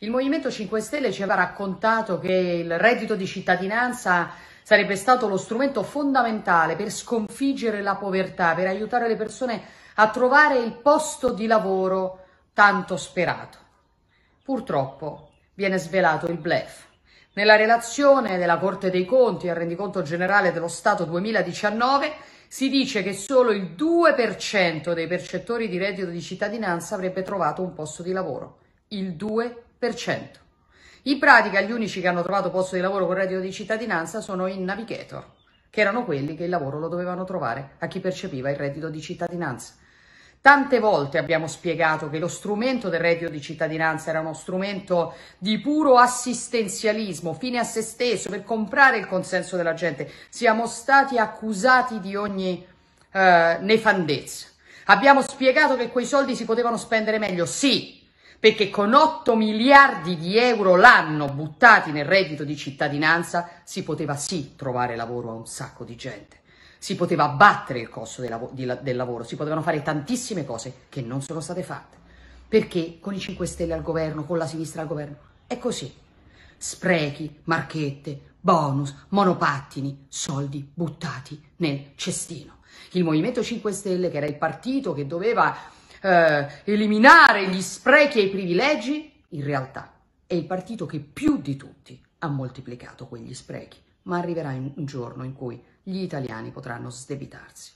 Il Movimento 5 Stelle ci aveva raccontato che il reddito di cittadinanza sarebbe stato lo strumento fondamentale per sconfiggere la povertà, per aiutare le persone a trovare il posto di lavoro tanto sperato. Purtroppo viene svelato il blef. Nella relazione della Corte dei Conti al rendiconto generale dello Stato 2019 si dice che solo il 2% dei percettori di reddito di cittadinanza avrebbe trovato un posto di lavoro. Il 2%. In pratica gli unici che hanno trovato posto di lavoro con reddito di cittadinanza sono i navigator, che erano quelli che il lavoro lo dovevano trovare a chi percepiva il reddito di cittadinanza. Tante volte abbiamo spiegato che lo strumento del reddito di cittadinanza era uno strumento di puro assistenzialismo, fine a se stesso, per comprare il consenso della gente. Siamo stati accusati di ogni eh, nefandezza. Abbiamo spiegato che quei soldi si potevano spendere meglio, sì, perché con 8 miliardi di euro l'anno buttati nel reddito di cittadinanza si poteva sì trovare lavoro a un sacco di gente, si poteva abbattere il costo del, lav di, del lavoro, si potevano fare tantissime cose che non sono state fatte, perché con i 5 Stelle al governo, con la sinistra al governo, è così. Sprechi, marchette, bonus, monopattini, soldi buttati nel cestino. Il Movimento 5 Stelle, che era il partito che doveva eh, eliminare gli sprechi e i privilegi, in realtà è il partito che più di tutti ha moltiplicato quegli sprechi, ma arriverà un giorno in cui gli italiani potranno sdebitarsi.